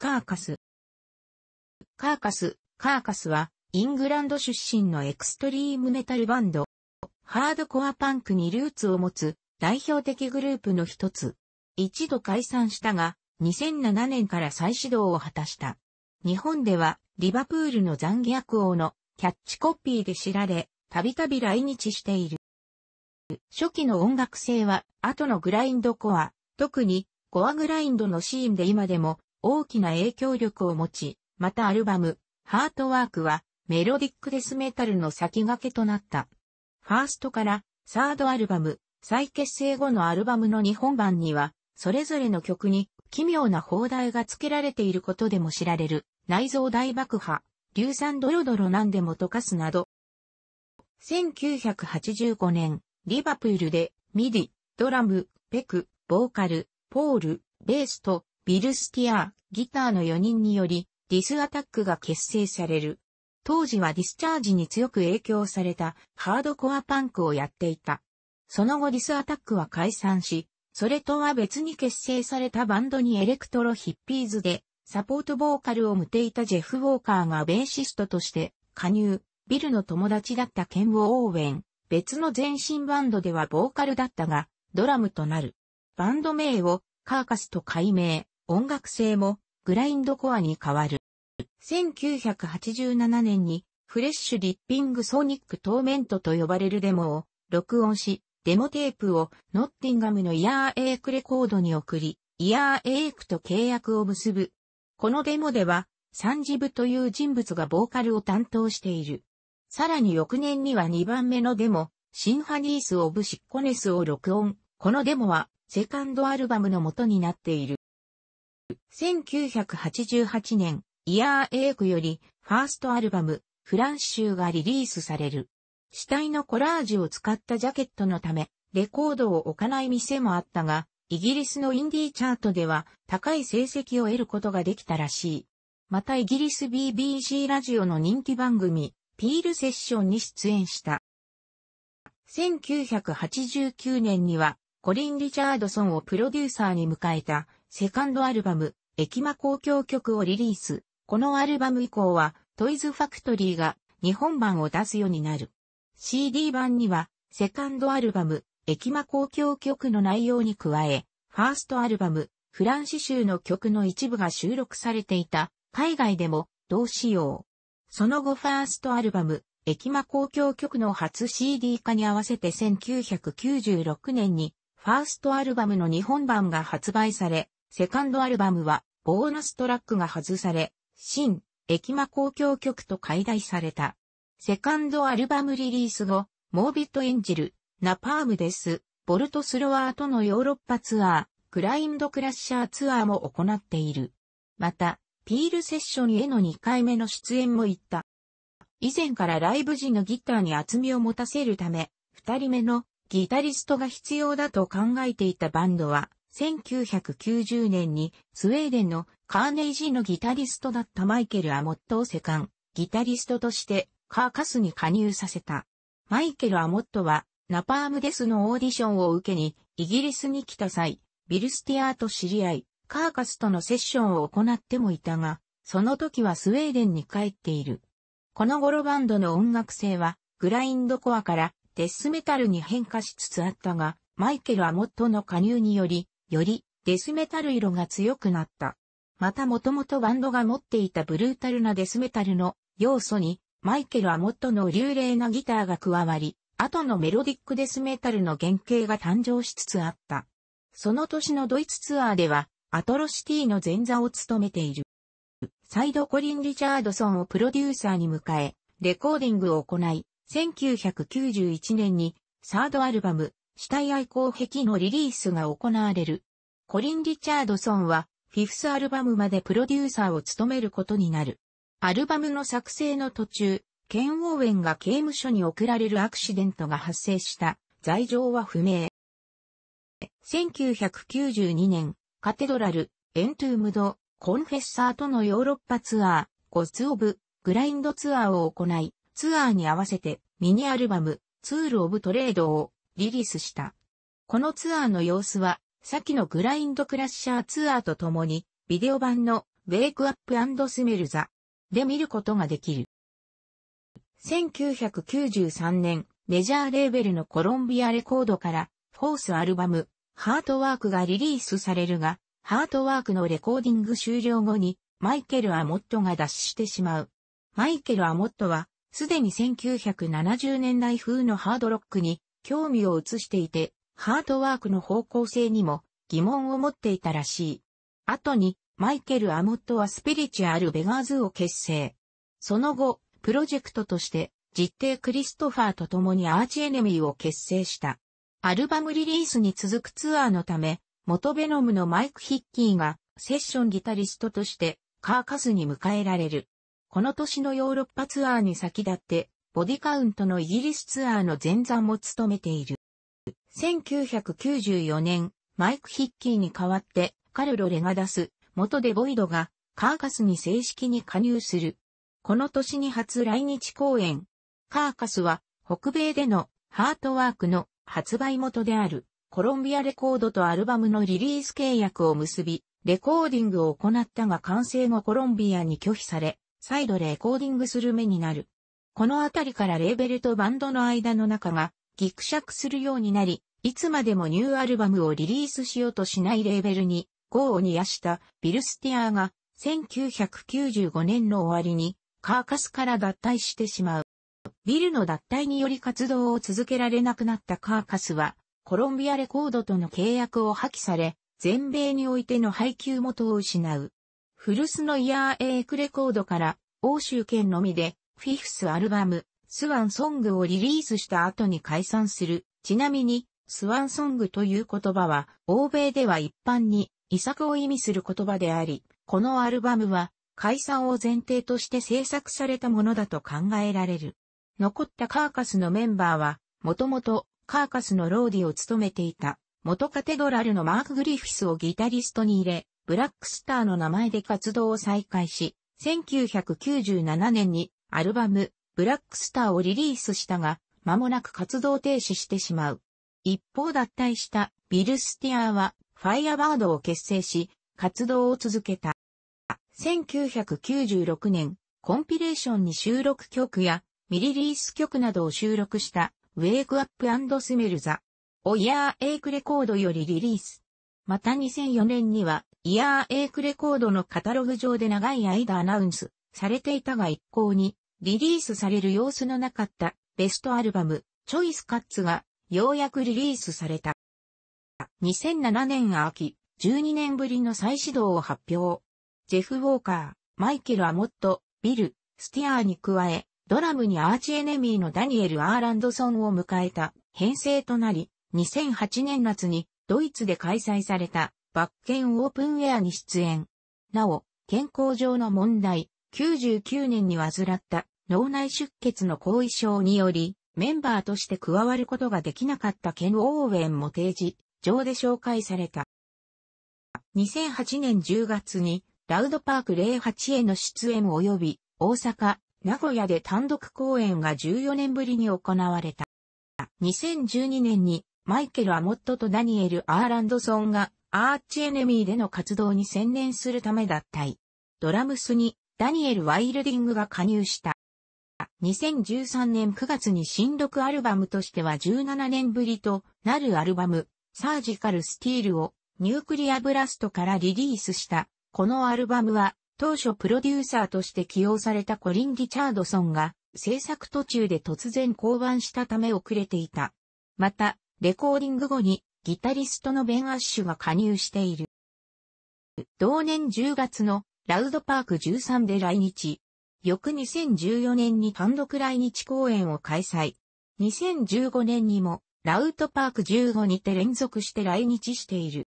カーカス。カーカス、カーカスは、イングランド出身のエクストリームメタルバンド。ハードコアパンクにルーツを持つ、代表的グループの一つ。一度解散したが、2007年から再始動を果たした。日本では、リバプールの残虐王のキャッチコピーで知られ、たびたび来日している。初期の音楽性は、後のグラインドコア、特に、コアグラインドのシーンで今でも、大きな影響力を持ち、またアルバム、ハートワークはメロディックデスメタルの先駆けとなった。ファーストからサードアルバム、再結成後のアルバムの日本版には、それぞれの曲に奇妙な放題が付けられていることでも知られる、内臓大爆破、硫酸ドロドロなんでも溶かすなど。1985年、リバプールで、ミディ、ドラム、ペク、ボーカル、ポール、ベースと、ビル・スティアー、ギターの4人により、ディスアタックが結成される。当時はディスチャージに強く影響されたハードコアパンクをやっていた。その後ディスアタックは解散し、それとは別に結成されたバンドにエレクトロヒッピーズでサポートボーカルを向ていたジェフ・ウォーカーがベーシストとして加入、ビルの友達だったケン・ウォーウェン、別の前身バンドではボーカルだったが、ドラムとなる。バンド名をカーカスと改名。音楽性もグラインドコアに変わる。1987年にフレッシュリッピングソニックトーメントと呼ばれるデモを録音し、デモテープをノッティンガムのイヤーエイクレコードに送り、イヤーエイクと契約を結ぶ。このデモでは、サンジブという人物がボーカルを担当している。さらに翌年には2番目のデモ、シンハニース・オブ・シッコネスを録音。このデモは、セカンドアルバムの元になっている。1988年、イヤーエイクより、ファーストアルバム、フランシューがリリースされる。死体のコラージュを使ったジャケットのため、レコードを置かない店もあったが、イギリスのインディーチャートでは高い成績を得ることができたらしい。またイギリス BBC ラジオの人気番組、ピールセッションに出演した。1989年には、コリン・リチャードソンをプロデューサーに迎えた、セカンドアルバム、駅間公共曲をリリース。このアルバム以降は、トイズファクトリーが日本版を出すようになる。CD 版には、セカンドアルバム、駅間公共曲の内容に加え、ファーストアルバム、フランシ州の曲の一部が収録されていた、海外でも同仕様。その後ファーストアルバム、駅間公共曲の初 CD 化に合わせて1996年に、ファーストアルバムの日本版が発売され、セカンドアルバムは、ボーナストラックが外され、新、駅間公共曲と解題された。セカンドアルバムリリース後、モービットエンジル、ナパームです、ボルトスロワーとのヨーロッパツアー、グラインドクラッシャーツアーも行っている。また、ピールセッションへの2回目の出演も行った。以前からライブ時のギターに厚みを持たせるため、2人目のギタリストが必要だと考えていたバンドは、1990年にスウェーデンのカーネイジーのギタリストだったマイケル・アモットをセカン、ギタリストとしてカーカスに加入させた。マイケル・アモットはナパームデスのオーディションを受けにイギリスに来た際、ビル・スティアーと知り合い、カーカスとのセッションを行ってもいたが、その時はスウェーデンに帰っている。この頃バンドの音楽性は、グラインドコアからデスメタルに変化しつつあったが、マイケル・アモットの加入により、よりデスメタル色が強くなった。またもともとバンドが持っていたブルータルなデスメタルの要素に、マイケル・アモットの流麗なギターが加わり、後のメロディックデスメタルの原型が誕生しつつあった。その年のドイツツアーでは、アトロシティの前座を務めている。サイドコリン・リチャードソンをプロデューサーに迎え、レコーディングを行い、1991年にサードアルバム、死体愛好壁のリリースが行われる。コリン・リチャードソンは、フィフスアルバムまでプロデューサーを務めることになる。アルバムの作成の途中、ケン・オーウェンが刑務所に送られるアクシデントが発生した、罪状は不明。1992年、カテドラル、エントゥームド、コンフェッサーとのヨーロッパツアー、ゴッズ・オブ、グラインドツアーを行い、ツアーに合わせてミニアルバム、ツール・オブ・トレードをリリースした。このツアーの様子は先のグラインドクラッシャーツアーと共に、ビデオ版のウェイクアップスメルザで見ることができる。1993年、メジャーレーベルのコロンビアレコードから、フォースアルバム、ハートワークがリリースされるが、ハートワークのレコーディング終了後に、マイケル・アモットが脱出してしまう。マイケル・アモットは、すでに1970年代風のハードロックに興味を移していて、ハードワークの方向性にも疑問を持っていたらしい。後に、マイケル・アモットはスピリチュアル・ベガーズを結成。その後、プロジェクトとして、実定クリストファーと共にアーチエネミーを結成した。アルバムリリースに続くツアーのため、元ベノムのマイク・ヒッキーがセッションギタリストとしてカーカスに迎えられる。この年のヨーロッパツアーに先立って、ボディカウントのイギリスツアーの前座も務めている。1994年、マイク・ヒッキーに代わって、カルロ・レガダス、元デボイドが、カーカスに正式に加入する。この年に初来日公演。カーカスは、北米での、ハートワークの発売元である、コロンビアレコードとアルバムのリリース契約を結び、レコーディングを行ったが完成後コロンビアに拒否され、再度レコーディングする目になる。このあたりからレーベルとバンドの間の中がギクシャクするようになり、いつまでもニューアルバムをリリースしようとしないレーベルに、業を煮やしたビル・スティアーが、1995年の終わりに、カーカスから脱退してしまう。ビルの脱退により活動を続けられなくなったカーカスは、コロンビアレコードとの契約を破棄され、全米においての配給元を失う。フルスのイヤーエイクレコードから、欧州圏のみで、フィフスアルバム、スワンソングをリリースした後に解散する。ちなみに、スワンソングという言葉は、欧米では一般に、遺作を意味する言葉であり、このアルバムは、解散を前提として制作されたものだと考えられる。残ったカーカスのメンバーは、もともと、カーカスのローディを務めていた、元カテドラルのマーク・グリフィスをギタリストに入れ、ブラックスターの名前で活動を再開し、1997年にアルバム、ブラックスターをリリースしたが、間もなく活動停止してしまう。一方脱退したビル・スティアーはファイアバードを結成し、活動を続けた。1996年、コンピレーションに収録曲やミリリース曲などを収録したウェイクアップスメルザ、オイヤーエイクレコードよりリリース。また2004年には、イヤーエイクレコードのカタログ上で長い間アナウンスされていたが一向にリリースされる様子のなかったベストアルバム、チョイスカッツがようやくリリースされた。2007年秋、12年ぶりの再始動を発表。ジェフ・ウォーカー、マイケル・アモット、ビル、スティアーに加え、ドラムにアーチエネミーのダニエル・アーランドソンを迎えた編成となり、2008年夏にドイツで開催されたバッケンオープンウェアに出演。なお、健康上の問題、99年に患った脳内出血の後遺症により、メンバーとして加わることができなかったケン・オーウェンも提示、上で紹介された。2008年10月に、ラウドパーク08への出演及び、大阪、名古屋で単独公演が14年ぶりに行われた。2012年に、マイケル・アモットとダニエル・アーランドソンが、アーチエネミーでの活動に専念するため脱退。ドラムスに、ダニエル・ワイルディングが加入した。2013年9月に新録アルバムとしては17年ぶりとなるアルバム、サージカルスティールをニュークリアブラストからリリースした。このアルバムは当初プロデューサーとして起用されたコリン・リチャードソンが制作途中で突然降板したため遅れていた。また、レコーディング後にギタリストのベン・アッシュが加入している。同年10月のラウドパーク13で来日。翌2014年に単独来日公演を開催。2015年にも、ラウトパーク15にて連続して来日している。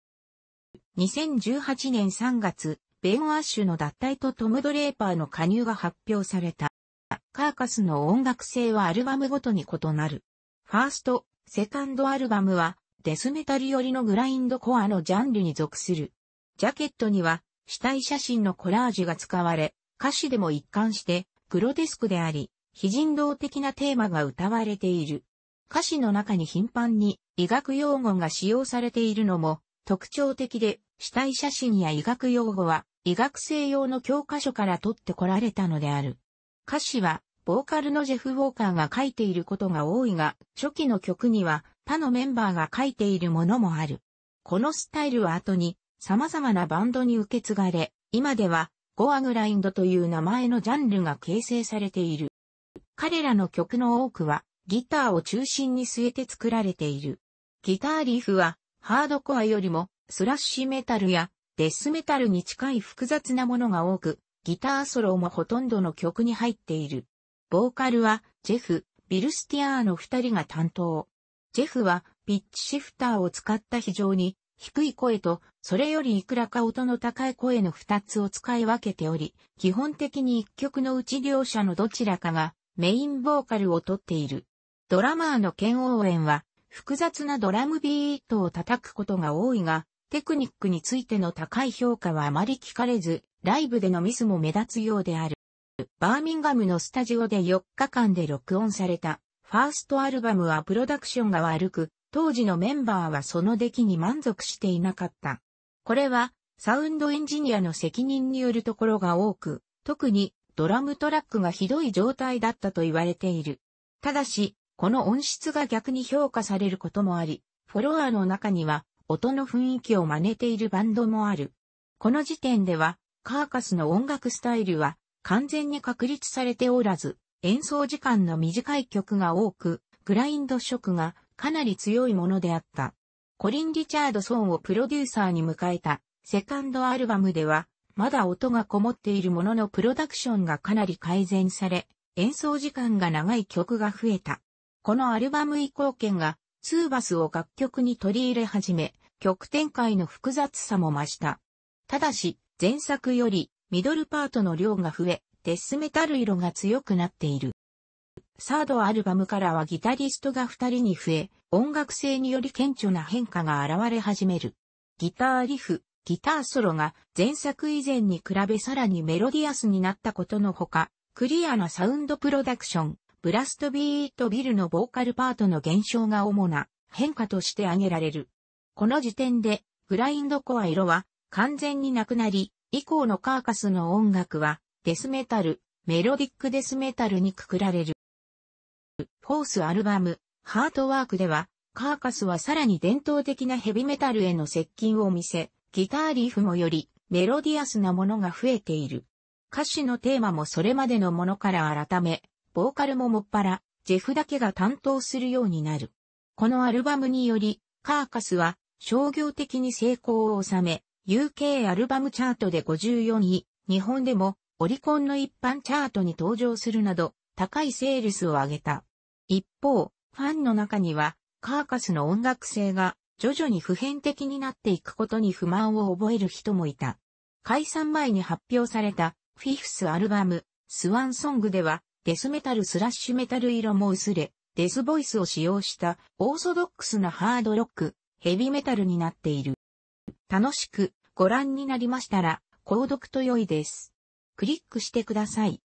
2018年3月、ベン・アッシュの脱退とトム・ドレーパーの加入が発表された。カーカスの音楽性はアルバムごとに異なる。ファースト、セカンドアルバムは、デスメタル寄りのグラインドコアのジャンルに属する。ジャケットには、死体写真のコラージュが使われ、歌詞でも一貫してグロテスクであり、非人道的なテーマが歌われている。歌詞の中に頻繁に医学用語が使用されているのも特徴的で、死体写真や医学用語は医学生用の教科書から取ってこられたのである。歌詞はボーカルのジェフ・ウォーカーが書いていることが多いが、初期の曲には他のメンバーが書いているものもある。このスタイルは後に様々なバンドに受け継がれ、今ではゴアグラインドという名前のジャンルが形成されている。彼らの曲の多くはギターを中心に据えて作られている。ギターリーフはハードコアよりもスラッシュメタルやデスメタルに近い複雑なものが多く、ギターソロもほとんどの曲に入っている。ボーカルはジェフ、ビルスティアーの二人が担当。ジェフはピッチシフターを使った非常に低い声と、それよりいくらか音の高い声の二つを使い分けており、基本的に一曲のうち両者のどちらかがメインボーカルをとっている。ドラマーの剣応援は、複雑なドラムビートを叩くことが多いが、テクニックについての高い評価はあまり聞かれず、ライブでのミスも目立つようである。バーミンガムのスタジオで4日間で録音された、ファーストアルバムはプロダクションが悪く、当時のメンバーはその出来に満足していなかった。これは、サウンドエンジニアの責任によるところが多く、特にドラムトラックがひどい状態だったと言われている。ただし、この音質が逆に評価されることもあり、フォロワーの中には音の雰囲気を真似ているバンドもある。この時点では、カーカスの音楽スタイルは完全に確立されておらず、演奏時間の短い曲が多く、グラインド色がかなり強いものであった。コリン・リチャードソンをプロデューサーに迎えたセカンドアルバムでは、まだ音がこもっているもののプロダクションがかなり改善され、演奏時間が長い曲が増えた。このアルバム以降権が、ツーバスを楽曲に取り入れ始め、曲展開の複雑さも増した。ただし、前作よりミドルパートの量が増え、デスメタル色が強くなっている。サードアルバムからはギタリストが二人に増え、音楽性により顕著な変化が現れ始める。ギターリフ、ギターソロが前作以前に比べさらにメロディアスになったことのほか、クリアなサウンドプロダクション、ブラストビートビルのボーカルパートの減少が主な変化として挙げられる。この時点で、グラインドコア色は完全になくなり、以降のカーカスの音楽はデスメタル、メロディックデスメタルにくくられる。フォースアルバム、ハートワークでは、カーカスはさらに伝統的なヘビメタルへの接近を見せ、ギターリーフもよりメロディアスなものが増えている。歌詞のテーマもそれまでのものから改め、ボーカルももっぱら、ジェフだけが担当するようになる。このアルバムにより、カーカスは商業的に成功を収め、UK アルバムチャートで54位、日本でもオリコンの一般チャートに登場するなど、高いセールスを上げた。一方、ファンの中には、カーカスの音楽性が徐々に普遍的になっていくことに不満を覚える人もいた。解散前に発表されたフィフスアルバム、スワンソングでは、デスメタルスラッシュメタル色も薄れ、デスボイスを使用したオーソドックスなハードロック、ヘビメタルになっている。楽しくご覧になりましたら、購読と良いです。クリックしてください。